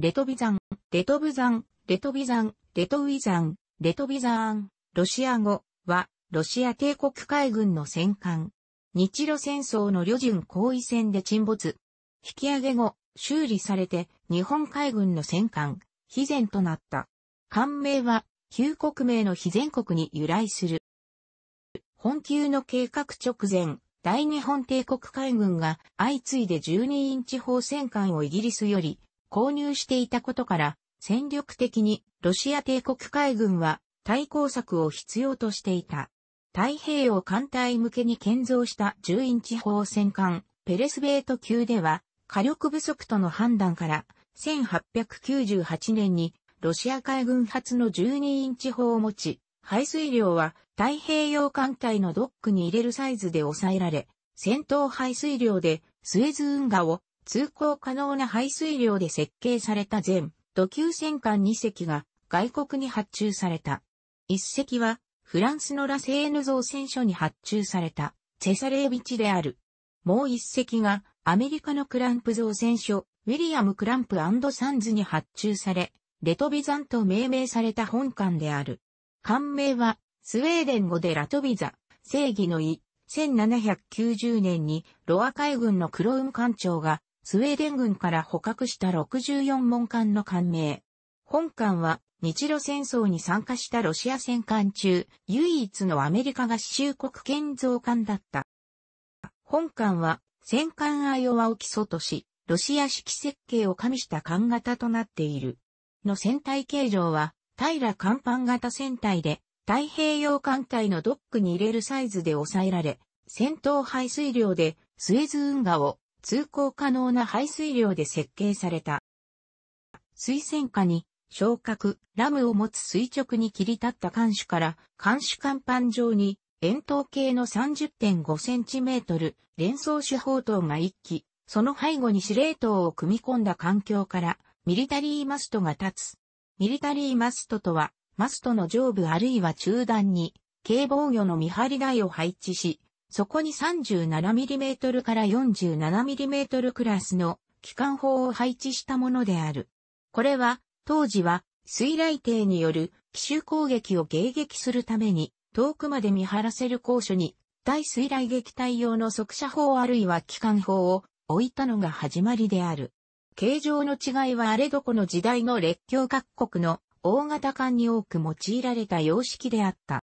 レトビザン、レトブザン、レトビザン、レトウィザン、レトビザーン、ロシア語は、ロシア帝国海軍の戦艦。日露戦争の旅順行為戦で沈没。引き上げ後、修理されて、日本海軍の戦艦、非前となった。艦名は、旧国名の非前国に由来する。本級の計画直前、大日本帝国海軍が相次いで12インチ砲戦艦をイギリスより購入していたことから、戦力的にロシア帝国海軍は対抗策を必要としていた。太平洋艦隊向けに建造した10インチ砲戦艦ペレスベート級では火力不足との判断から1898年にロシア海軍発の12インチ砲を持ち、排水量は太平洋艦隊のドックに入れるサイズで抑えられ、戦闘排水量でスエズ運河を通行可能な排水量で設計された全土級戦艦2隻が外国に発注された。1隻はフランスのラセーヌ造船所に発注されたチェサレービチである。もう1隻がアメリカのクランプ造船所ウィリアム・クランプサンズに発注され、レトビザンと命名された本館である。艦名はスウェーデン語でラトビザ、正義の意。1790年にロア海軍のクロウム艦長がスウェーデン軍から捕獲した64門艦の艦名。本艦は日露戦争に参加したロシア戦艦中、唯一のアメリカ合衆国建造艦だった。本艦は戦艦アイオワを基礎とし、ロシア式設計を加味した艦型となっている。の船体形状は、平甲板型船体で、太平洋艦隊のドックに入れるサイズで抑えられ、戦闘排水量でスエズ運河を通行可能な排水量で設計された。水栓下に、昇格、ラムを持つ垂直に切り立った艦首から、艦首甲板上に、円筒形の 30.5cm 連装手法塔が1機、その背後に司令塔を組み込んだ環境から、ミリタリーマストが立つ。ミリタリーマストとは、マストの上部あるいは中段に、警防御の見張り台を配置し、そこに 37mm から 47mm クラスの機関砲を配置したものである。これは、当時は、水雷艇による奇襲攻撃を迎撃するために、遠くまで見張らせる高所に、対水雷撃隊用の速射砲あるいは機関砲を置いたのが始まりである。形状の違いはあれどこの時代の列強各国の大型艦に多く用いられた様式であった。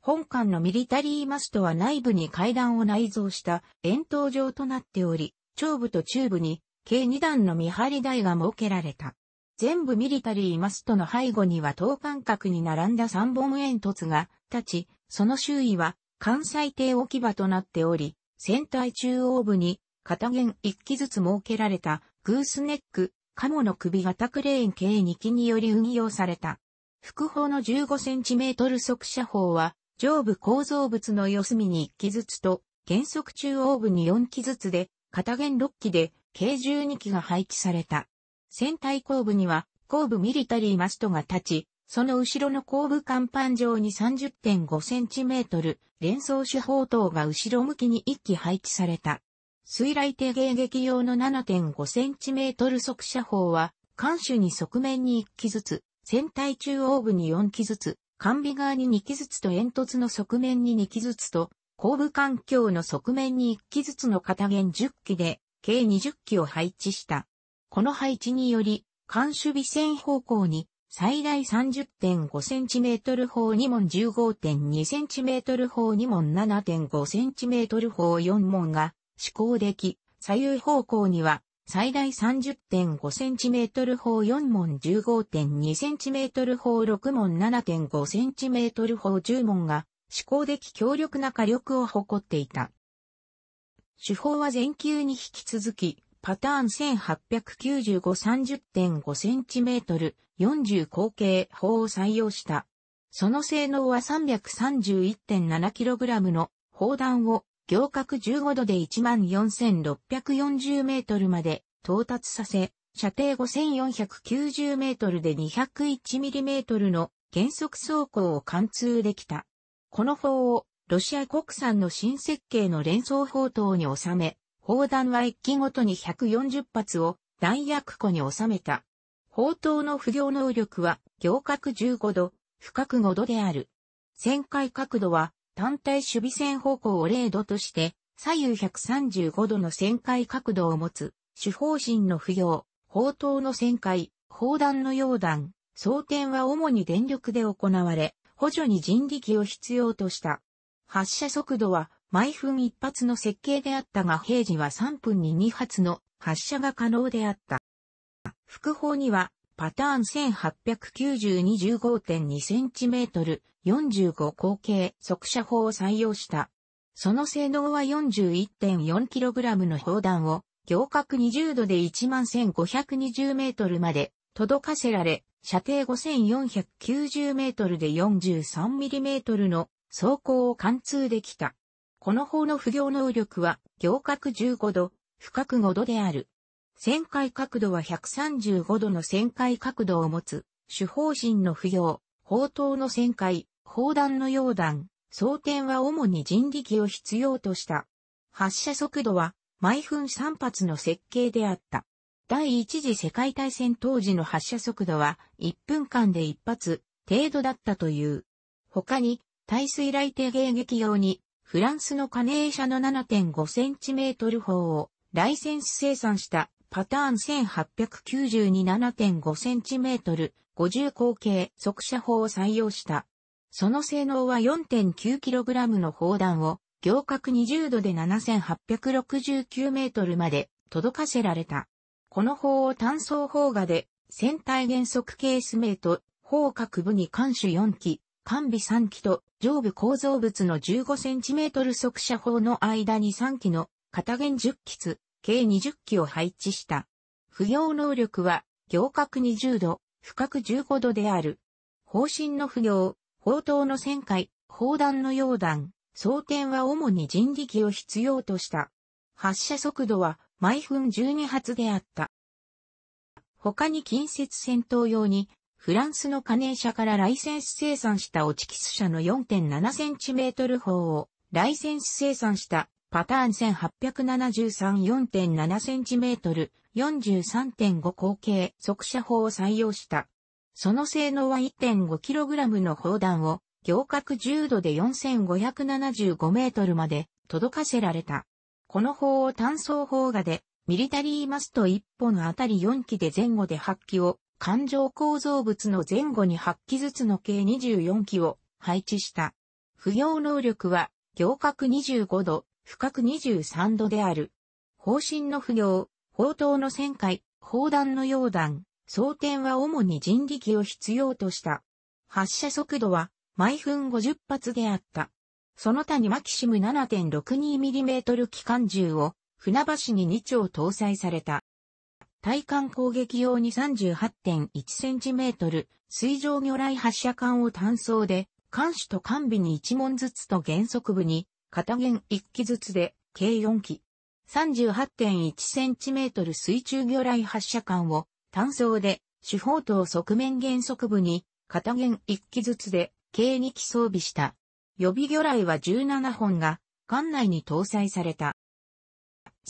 本館のミリタリーマストは内部に階段を内蔵した円筒状となっており、上部と中部に計2段の見張り台が設けられた。全部ミリタリーマストの背後には等間隔に並んだ3本煙突が立ち、その周囲は関西艇置き場となっており、船体中央部に片弦1機ずつ設けられたグースネック、カモの首型クレーン計2機により運用された。複砲の15センチメートル速射砲は上部構造物の四隅に1機ずつと、原則中央部に4機ずつで、片弦6機で、計12機が配置された。船体後部には、後部ミリタリーマストが立ち、その後ろの後部甲板上に 30.5cm 連装手法等が後ろ向きに1機配置された。水雷艇迎撃用の 7.5cm 速射砲は、艦首に側面に1機ずつ、船体中央部に4機ずつ、管備側に2機ずつと煙突の側面に2機ずつと、後部環境の側面に1機ずつの片弦10機で、計20機を配置した。この配置により、艦守備線方向に最大 30.5cm 砲2門 15.2cm 砲2門 7.5cm 砲4門が施行でき、左右方向には最大 30.5cm 砲4門 15.2cm 砲6門 7.5cm 砲10門が思考的強力な火力を誇っていた。手法は前級に引き続き、パターン 1895-30.5cm、40口径砲を採用した。その性能は 331.7kg の砲弾を行角15度で14,640メートルまで到達させ、射程5490メートルで201ミリメートルの減速走行を貫通できた。この砲をロシア国産の新設計の連装砲塔に収め、砲弾は1機ごとに140発を弾薬庫に収めた。砲塔の不良能力は行角15度、不覚5度である。旋回角度は単体守備線方向を0度として、左右135度の旋回角度を持つ、主方針の不要、砲塔の旋回、砲弾の溶弾、装填は主に電力で行われ、補助に人力を必要とした。発射速度は毎分1発の設計であったが平時は3分に2発の発射が可能であった。副砲にはパターン 1892-15.2cm、45口径速射砲を採用した。その性能は 41.4kg の砲弾を、行角20度で 11,520m まで届かせられ、射程 5,490m で 43mm の装甲を貫通できた。この砲の不行能力は、行角15度、深く5度である。旋回角度は135度の旋回角度を持つ、主砲針の不要、砲塔の旋回、砲弾の溶弾、装填は主に人力を必要とした。発射速度は毎分3発の設計であった。第一次世界大戦当時の発射速度は1分間で1発程度だったという。他に、耐水雷艇迎撃用に、フランスのカネー社の7.5センチメートル砲をライセンス生産したパターン 1892-7.5cm、50口径速射砲を採用した。その性能は 4.9kg の砲弾を、行角20度で 7869m まで届かせられた。この砲を単装砲画で、船体原則ケース名と、砲各部に艦首4機、艦尾3機と、上部構造物の 15cm 速射砲の間に3機の、片弦10機つ、計20機を配置した。不要能力は、行角20度、深角15度である。方針の不要、砲塔の旋回、砲弾の溶弾、装填は主に人力を必要とした。発射速度は毎分12発であった。他に近接戦闘用に、フランスの加盟社からライセンス生産したオチキス社の4.7センチメートル砲をライセンス生産したパターン 1873-4.7cm、43.5口径速射砲を採用した。その性能は 1.5kg の砲弾を行角10度で4575メートルまで届かせられた。この砲を単装砲画で、ミリタリーマスト1本あたり4機で前後で8機を、環状構造物の前後に8機ずつの計24機を配置した。不要能力は、行角25度、深く23度である。方針の不要、砲塔の旋回、砲弾の溶弾、装填は主に人力を必要とした。発射速度は毎分50発であった。その他にマキシム 7.62mm 機関銃を船橋に2丁搭載された。対艦攻撃用に 38.1cm 水上魚雷発射管を単装で、艦首と艦尾に1門ずつと原則部に片弦1機ずつで、計4機。38.1cm 水中魚雷発射管を単装で主砲塔側面原則部に片弦1機ずつで計2機装備した。予備魚雷は17本が艦内に搭載された。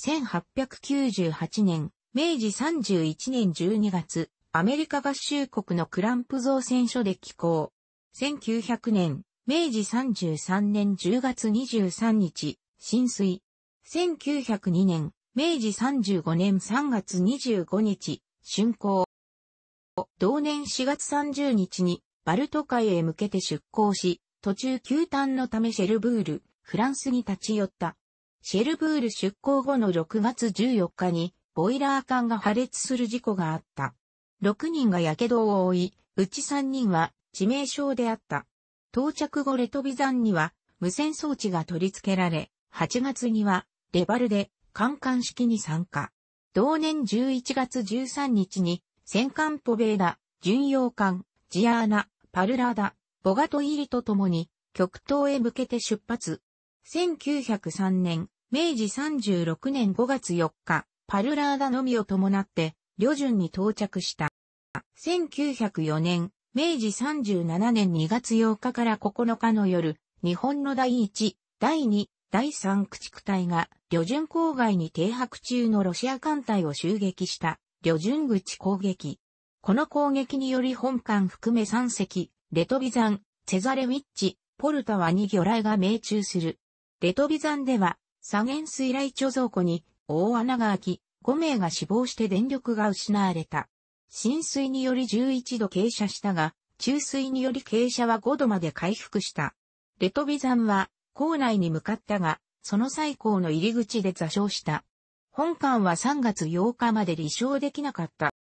1898年、明治31年12月、アメリカ合衆国のクランプ造船所で寄港。1900年、明治33年10月23日、浸水。1902年、明治35年3月25日、竣工。同年4月30日に、バルト海へ向けて出港し、途中休端のためシェルブール、フランスに立ち寄った。シェルブール出港後の6月14日に、ボイラー管が破裂する事故があった。6人が火傷を負い、うち3人は致命傷であった。到着後レトビザンには無線装置が取り付けられ、8月にはレバルで観艦式に参加。同年11月13日に戦艦ポベーダ、巡洋艦、ジアーナ、パルラーダ、ボガトイリと共に極東へ向けて出発。1903年、明治36年5月4日、パルラーダのみを伴って、旅順に到着した。1904年、明治37年2月8日から9日の夜、日本の第1、第2、第3駆逐隊が、旅順郊外に停泊中のロシア艦隊を襲撃した、旅順口攻撃。この攻撃により本艦含め3隻、レトビザン、セザレウィッチ、ポルタワに魚雷が命中する。レトビザンでは、左舷水雷貯蔵庫に大穴が開き、5名が死亡して電力が失われた。浸水により11度傾斜したが、中水により傾斜は5度まで回復した。レトビザンは、校内に向かったが、その最高の入り口で座礁した。本館は3月8日まで立証できなかった。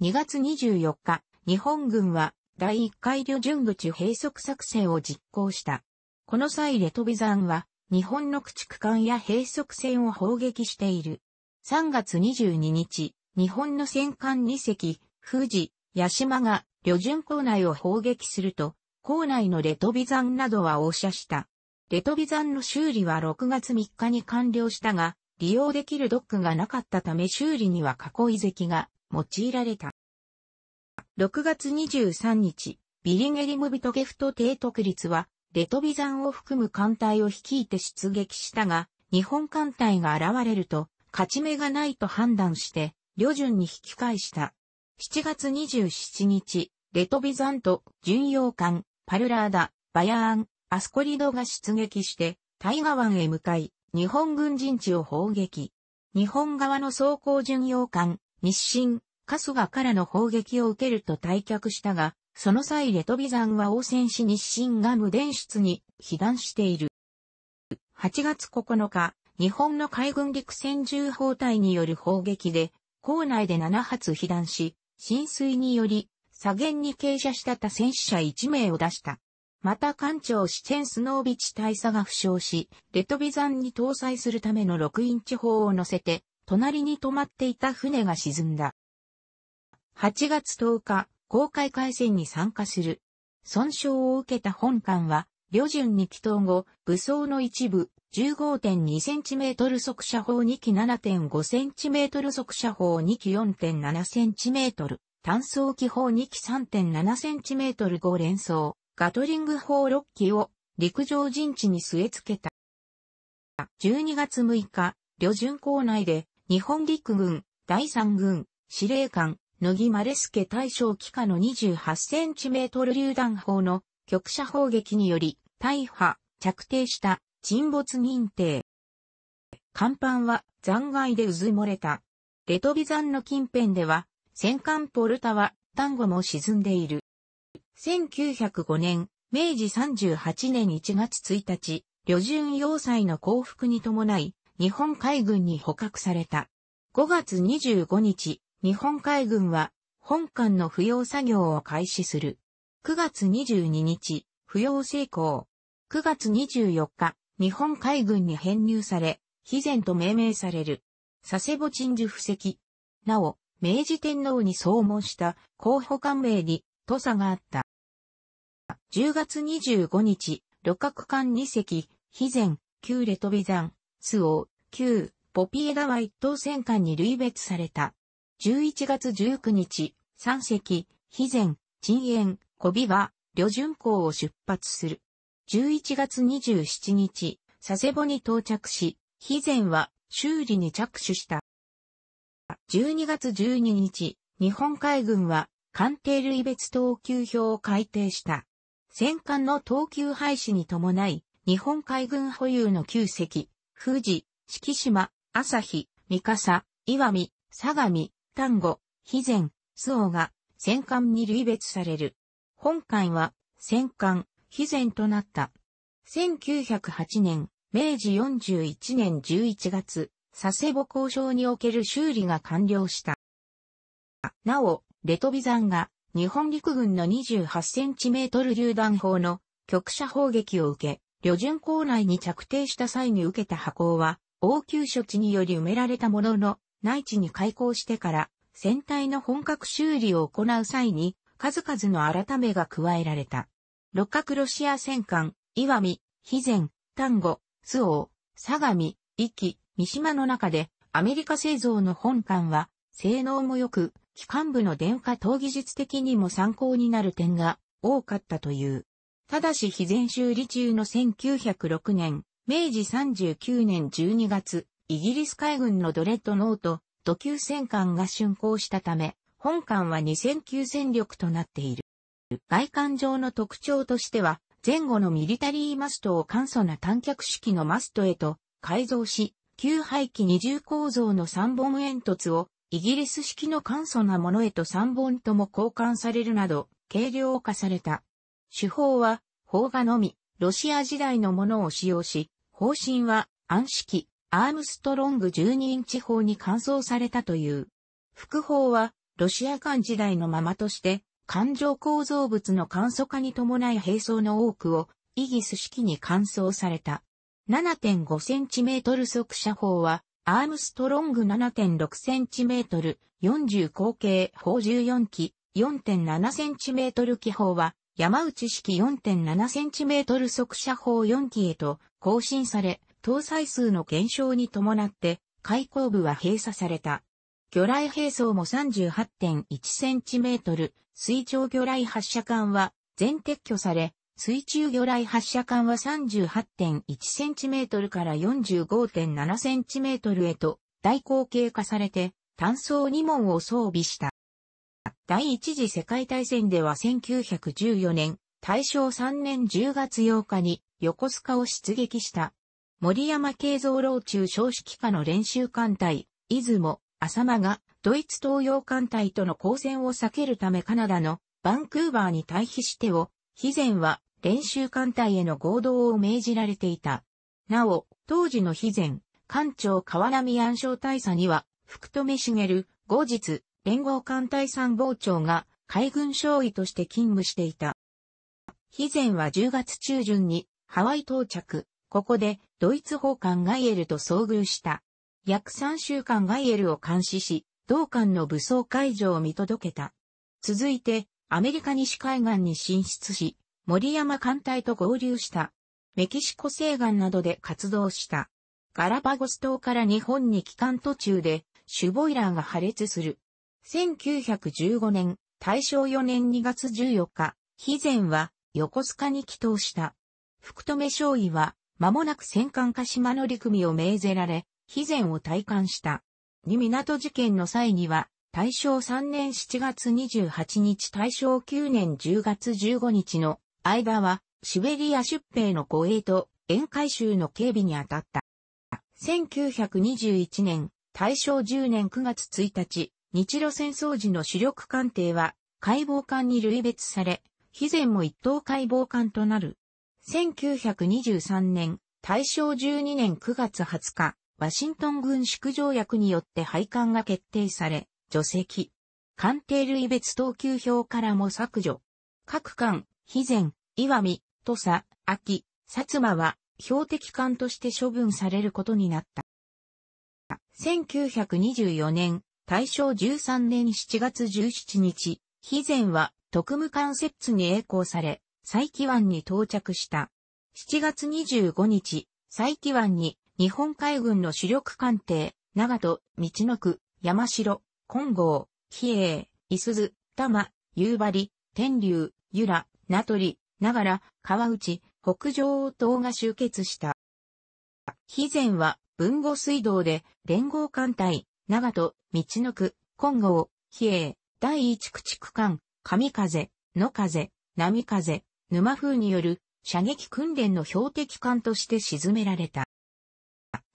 2月24日、日本軍は第1回旅順口閉塞作戦を実行した。この際レトビザンは日本の駆逐艦や閉塞船を砲撃している。3月22日、日本の戦艦2隻、富士、八島が、旅順港内を砲撃すると、港内のレトビザンなどは応射した。レトビザンの修理は6月3日に完了したが、利用できるドックがなかったため修理には囲い石が用いられた。6月23日、ビリゲリムビトゲフト提督率は、レトビザンを含む艦隊を率いて出撃したが、日本艦隊が現れると、勝ち目がないと判断して、旅順に引き返した。7月27日、レトビザント、巡洋艦、パルラーダ、バヤーン、アスコリドが出撃して、大河湾へ向かい、日本軍陣地を砲撃。日本側の装甲巡洋艦、日清、春日からの砲撃を受けると退却したが、その際レトビザンは応戦し日清が無電出に被弾している。8月9日、日本の海軍陸戦銃砲隊による砲撃で校内で7発被弾し、浸水により、左舷に傾斜した他戦死者1名を出した。また艦長シチェンスノービチ大佐が負傷し、レトビザンに搭載するための6インチ砲を乗せて、隣に止まっていた船が沈んだ。8月10日、公開海戦に参加する。損傷を受けた本艦は、旅順に帰投後、武装の一部、15.2cm 速射砲2機 7.5cm 速射砲2機 4.7cm、単装機砲2機 3.7cm5 連装、ガトリング砲6機を陸上陣地に据え付けた。12月6日、旅順港内で日本陸軍第三軍司令官野木マレスケ大将機下の 28cm 榴弾砲の局射砲撃により大破着底した沈没認定。甲板は残骸でうずもれた。レトビ山の近辺では、戦艦ポルタは単語も沈んでいる。1905年、明治38年1月1日、旅順要塞の降伏に伴い、日本海軍に捕獲された。5月25日、日本海軍は、本艦の扶養作業を開始する。9月22日、扶養成功。9月24日、日本海軍に編入され、肥前と命名される。佐世保鎮守布石。なお、明治天皇に総門した候補官名に土佐があった。10月25日、旅客艦2隻、肥前、旧レトビ山、周王、旧、ポピエ川一等戦艦に類別された。11月19日、3隻、肥前、鎮園、小美は、旅順港を出発する。11月27日、佐世保に到着し、肥前は修理に着手した。12月12日、日本海軍は艦艇類別等級表を改定した。戦艦の等級廃止に伴い、日本海軍保有の旧隻、富士、四季島、朝日、三笠、岩見、相模、丹後、肥前、周防が戦艦に類別される。本艦は戦艦、非善となった。1908年、明治41年11月、佐世保交渉における修理が完了した。なお、レトビザンが日本陸軍の2 8トル榴弾砲の局射砲撃を受け、旅順港内に着底した際に受けた破は、応急処置により埋められたものの、内地に開港してから、船体の本格修理を行う際に、数々の改めが加えられた。六角ロシア戦艦、岩見、肥前、丹後、津王、相模、壱岐、三島の中で、アメリカ製造の本艦は、性能も良く、機関部の電化等技術的にも参考になる点が多かったという。ただし、肥前修理中の1906年、明治39年12月、イギリス海軍のドレッドノート、土球戦艦が竣工したため、本艦は2000級戦力となっている。外観上の特徴としては、前後のミリタリーマストを簡素な短脚式のマストへと改造し、旧廃棄二重構造の三本煙突をイギリス式の簡素なものへと三本とも交換されるなど、軽量化された。手法は、砲画のみ、ロシア時代のものを使用し、方針は、暗式、アームストロング12インチ砲に換装されたという。副砲は、ロシア間時代のままとして、感情構造物の簡素化に伴い並走の多くをイギス式に換装された。7.5cm 速射砲は、アームストロング 7.6cm、40口径砲14機、4.7cm 機砲は、山内式 4.7cm 速射砲4機へと更新され、搭載数の減少に伴って、開口部は閉鎖された。魚雷兵装も 38.1cm、水上魚雷発射管は全撤去され、水中魚雷発射管は 38.1cm から 45.7cm へと大口径化されて単装2門を装備した。第一次世界大戦では1914年、大正3年10月8日に横須賀を出撃した。森山慶三老中少子機下の練習艦隊、出雲、浅間がドイツ東洋艦隊との交戦を避けるためカナダのバンクーバーに退避してを、以前は練習艦隊への合同を命じられていた。なお、当時の以前、艦長河波暗礁大佐には、福留茂、後日、連合艦隊参謀長が海軍少尉として勤務していた。以前は10月中旬にハワイ到着、ここでドイツ砲艦ガイエルと遭遇した。約3週間ガイエルを監視し、同艦の武装解除を見届けた。続いて、アメリカ西海岸に進出し、森山艦隊と合流した。メキシコ西岸などで活動した。ガラパゴス島から日本に帰還途中で、シュボイラーが破裂する。1915年、大正4年2月14日、肥前は横須賀に帰島した。福留少尉は、間もなく戦艦鹿島乗組を命ぜられ、肥前を体感した。二港事件の際には、大正3年7月28日大正9年10月15日の間は、シベリア出兵の護衛と宴会州の警備に当たった。1921年、大正10年9月1日、日露戦争時の主力艦艇は、解剖艦に類別され、肥前も一等解剖艦となる。1923年、大正12年9月20日、ワシントン軍縮条約によって廃刊が決定され、除籍。官邸類別等級表からも削除。各官、肥前、岩見、土佐、秋、薩摩は、標的艦として処分されることになった。1924年、大正13年7月17日、肥前は特務艦設置に栄光され、佐伯湾に到着した。7月25日、佐伯湾に日本海軍の主力艦艇、長門、道の区、山城、金剛、比叡、伊鈴、玉、夕張、天竜、由良、名取、長良、川内、北上等が集結した。以前は、文後水道で、連合艦隊、長門、道の区、金剛、比叡、第一駆逐艦、神風、野風、波風、沼風による射撃訓練の標的艦として沈められた。